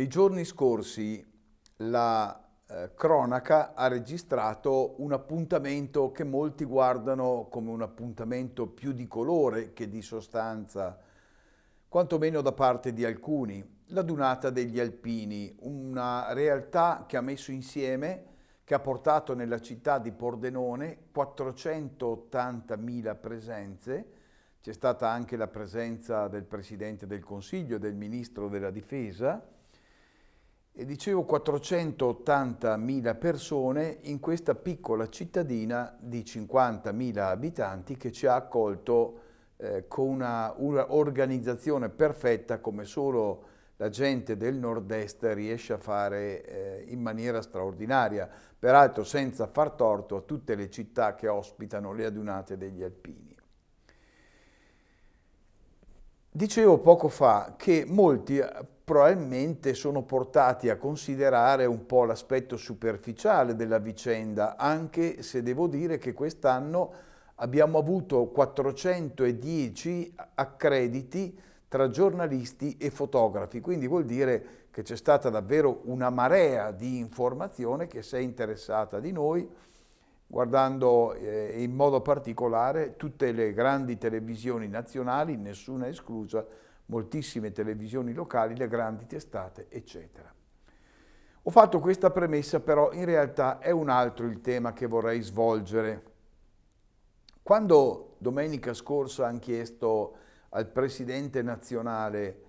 Nei giorni scorsi la eh, cronaca ha registrato un appuntamento che molti guardano come un appuntamento più di colore che di sostanza, quantomeno da parte di alcuni, la Dunata degli Alpini, una realtà che ha messo insieme, che ha portato nella città di Pordenone 480.000 presenze, c'è stata anche la presenza del Presidente del Consiglio e del Ministro della Difesa, e dicevo 480.000 persone in questa piccola cittadina di 50.000 abitanti che ci ha accolto eh, con una, una organizzazione perfetta come solo la gente del nord-est riesce a fare eh, in maniera straordinaria, peraltro senza far torto a tutte le città che ospitano le adunate degli alpini. Dicevo poco fa che molti probabilmente sono portati a considerare un po' l'aspetto superficiale della vicenda, anche se devo dire che quest'anno abbiamo avuto 410 accrediti tra giornalisti e fotografi, quindi vuol dire che c'è stata davvero una marea di informazione che si è interessata di noi, guardando eh, in modo particolare tutte le grandi televisioni nazionali, nessuna esclusa, moltissime televisioni locali, le grandi testate, eccetera. Ho fatto questa premessa però in realtà è un altro il tema che vorrei svolgere. Quando domenica scorsa hanno chiesto al presidente nazionale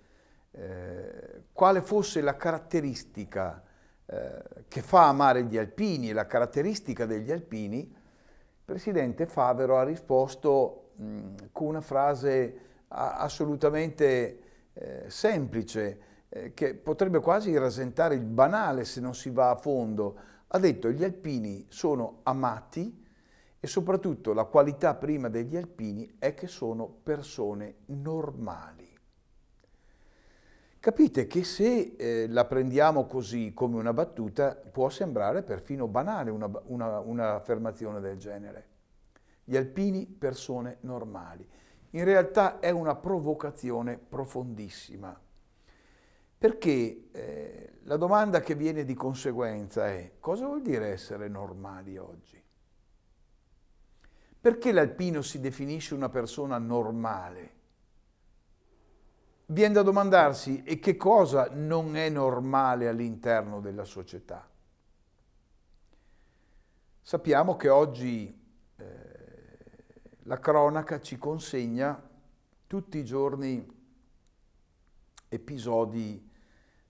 eh, quale fosse la caratteristica eh, che fa amare gli alpini e la caratteristica degli alpini, il presidente Favero ha risposto mh, con una frase assolutamente eh, semplice, eh, che potrebbe quasi rasentare il banale se non si va a fondo. Ha detto che gli alpini sono amati e soprattutto la qualità prima degli alpini è che sono persone normali. Capite che se eh, la prendiamo così come una battuta può sembrare perfino banale un'affermazione del genere. Gli alpini persone normali in realtà è una provocazione profondissima. Perché eh, la domanda che viene di conseguenza è cosa vuol dire essere normali oggi? Perché l'alpino si definisce una persona normale? Viene da domandarsi e che cosa non è normale all'interno della società? Sappiamo che oggi la cronaca ci consegna tutti i giorni episodi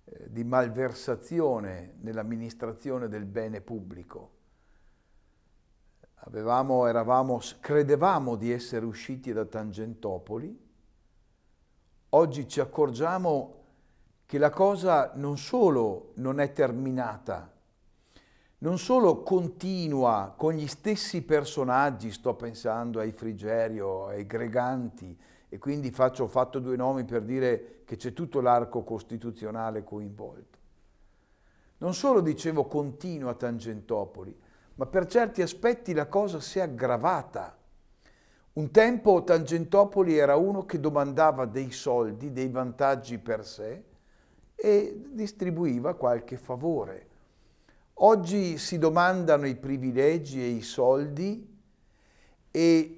eh, di malversazione nell'amministrazione del bene pubblico. Avevamo, eravamo, credevamo di essere usciti da Tangentopoli, oggi ci accorgiamo che la cosa non solo non è terminata, non solo continua con gli stessi personaggi, sto pensando ai Frigerio, ai Greganti, e quindi faccio, ho fatto due nomi per dire che c'è tutto l'arco costituzionale coinvolto. Non solo, dicevo, continua Tangentopoli, ma per certi aspetti la cosa si è aggravata. Un tempo Tangentopoli era uno che domandava dei soldi, dei vantaggi per sé e distribuiva qualche favore. Oggi si domandano i privilegi e i soldi e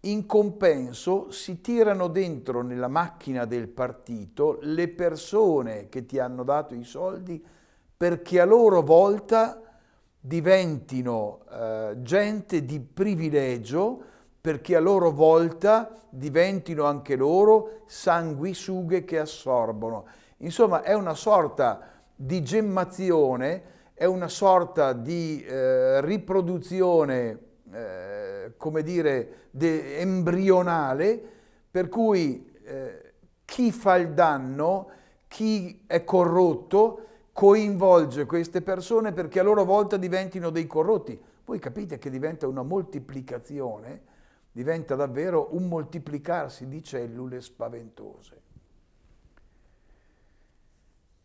in compenso si tirano dentro nella macchina del partito le persone che ti hanno dato i soldi perché a loro volta diventino eh, gente di privilegio, perché a loro volta diventino anche loro sanguisughe che assorbono. Insomma, è una sorta di gemmazione è una sorta di eh, riproduzione, eh, come dire, embrionale, per cui eh, chi fa il danno, chi è corrotto, coinvolge queste persone perché a loro volta diventino dei corrotti. Voi capite che diventa una moltiplicazione, diventa davvero un moltiplicarsi di cellule spaventose.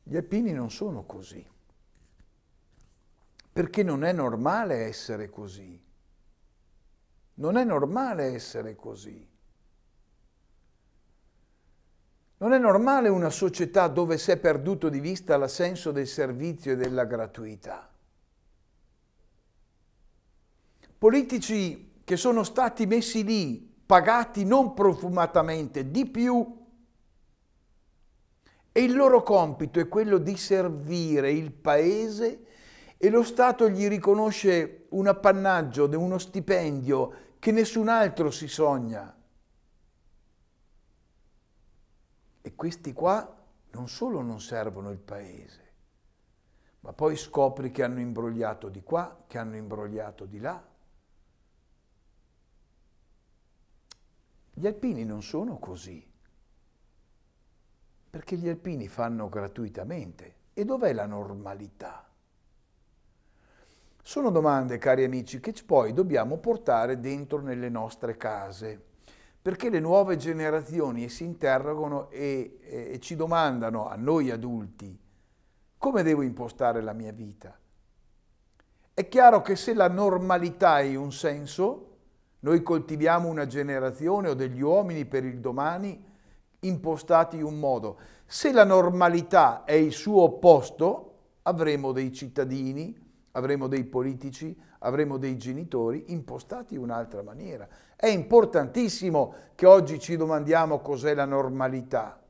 Gli alpini non sono così perché non è normale essere così. Non è normale essere così. Non è normale una società dove si è perduto di vista l'assenso del servizio e della gratuità. Politici che sono stati messi lì, pagati non profumatamente, di più, e il loro compito è quello di servire il paese e lo Stato gli riconosce un appannaggio, uno stipendio che nessun altro si sogna. E questi qua non solo non servono il paese, ma poi scopri che hanno imbrogliato di qua, che hanno imbrogliato di là. Gli alpini non sono così, perché gli alpini fanno gratuitamente. E dov'è la normalità? Sono domande, cari amici, che poi dobbiamo portare dentro nelle nostre case, perché le nuove generazioni si interrogano e, e ci domandano a noi adulti come devo impostare la mia vita. È chiaro che se la normalità è un senso, noi coltiviamo una generazione o degli uomini per il domani impostati in un modo. Se la normalità è il suo opposto, avremo dei cittadini, avremo dei politici, avremo dei genitori impostati in un'altra maniera. È importantissimo che oggi ci domandiamo cos'è la normalità.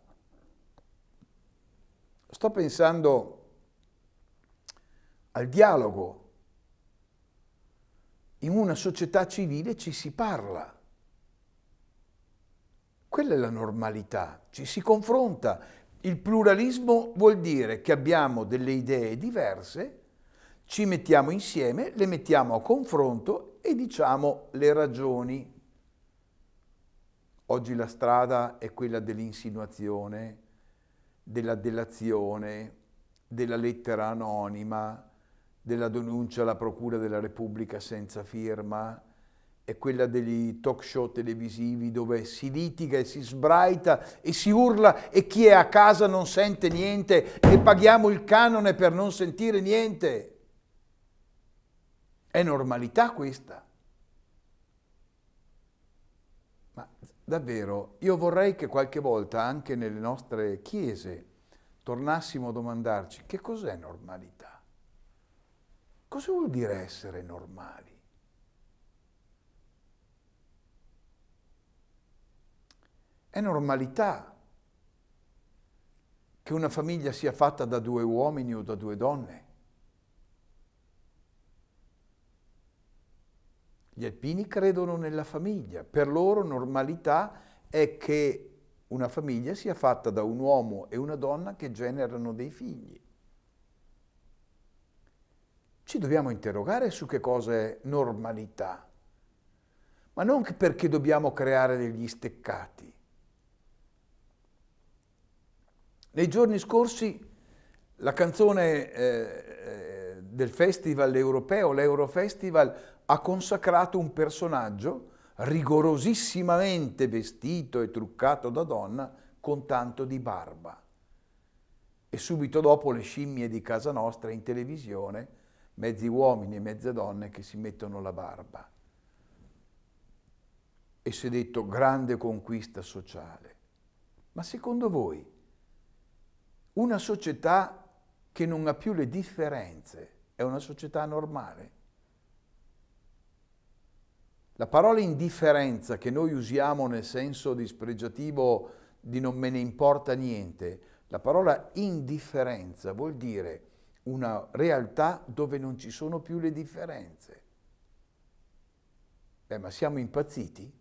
Sto pensando al dialogo. In una società civile ci si parla. Quella è la normalità, ci si confronta. Il pluralismo vuol dire che abbiamo delle idee diverse ci mettiamo insieme, le mettiamo a confronto e diciamo le ragioni. Oggi la strada è quella dell'insinuazione, della delazione, della lettera anonima, della denuncia alla Procura della Repubblica senza firma, è quella degli talk show televisivi dove si litiga e si sbraita e si urla e chi è a casa non sente niente e paghiamo il canone per non sentire niente. È normalità questa? Ma davvero, io vorrei che qualche volta anche nelle nostre chiese tornassimo a domandarci che cos'è normalità? Cosa vuol dire essere normali? È normalità che una famiglia sia fatta da due uomini o da due donne? Gli alpini credono nella famiglia, per loro normalità è che una famiglia sia fatta da un uomo e una donna che generano dei figli. Ci dobbiamo interrogare su che cosa è normalità, ma non perché dobbiamo creare degli steccati. Nei giorni scorsi la canzone eh, del festival europeo, l'Eurofestival, ha consacrato un personaggio rigorosissimamente vestito e truccato da donna con tanto di barba. E subito dopo le scimmie di casa nostra in televisione, mezzi uomini e mezze donne che si mettono la barba. E si è detto grande conquista sociale. Ma secondo voi, una società che non ha più le differenze è una società normale. La parola indifferenza che noi usiamo nel senso dispregiativo di non me ne importa niente, la parola indifferenza vuol dire una realtà dove non ci sono più le differenze. Beh, ma siamo impazziti?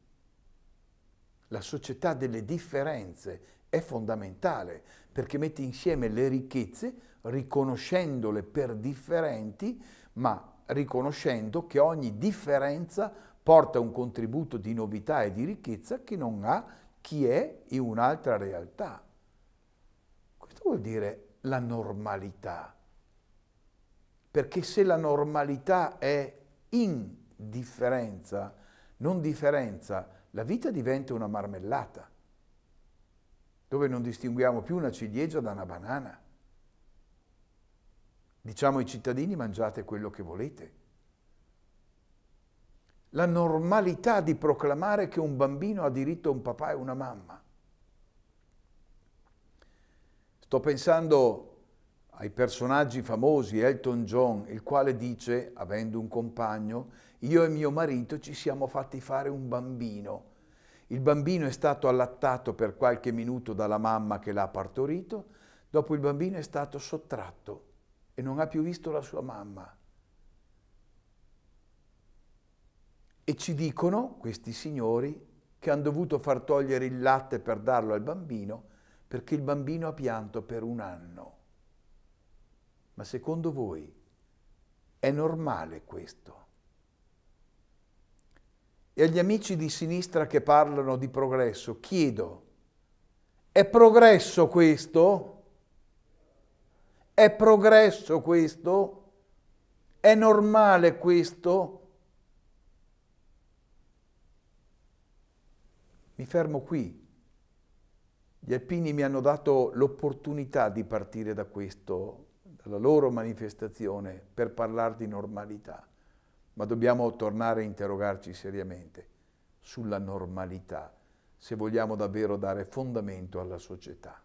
La società delle differenze è fondamentale perché mette insieme le ricchezze riconoscendole per differenti, ma riconoscendo che ogni differenza porta un contributo di novità e di ricchezza che non ha chi è in un'altra realtà. Questo vuol dire la normalità, perché se la normalità è indifferenza, non differenza, la vita diventa una marmellata, dove non distinguiamo più una ciliegia da una banana Diciamo ai cittadini mangiate quello che volete. La normalità di proclamare che un bambino ha diritto a un papà e una mamma. Sto pensando ai personaggi famosi, Elton John, il quale dice, avendo un compagno, io e mio marito ci siamo fatti fare un bambino. Il bambino è stato allattato per qualche minuto dalla mamma che l'ha partorito, dopo il bambino è stato sottratto e non ha più visto la sua mamma. E ci dicono questi signori che hanno dovuto far togliere il latte per darlo al bambino perché il bambino ha pianto per un anno. Ma secondo voi è normale questo? E agli amici di sinistra che parlano di progresso chiedo, è progresso questo? È progresso questo? È normale questo? Mi fermo qui. Gli alpini mi hanno dato l'opportunità di partire da questo, dalla loro manifestazione, per parlare di normalità. Ma dobbiamo tornare a interrogarci seriamente sulla normalità, se vogliamo davvero dare fondamento alla società.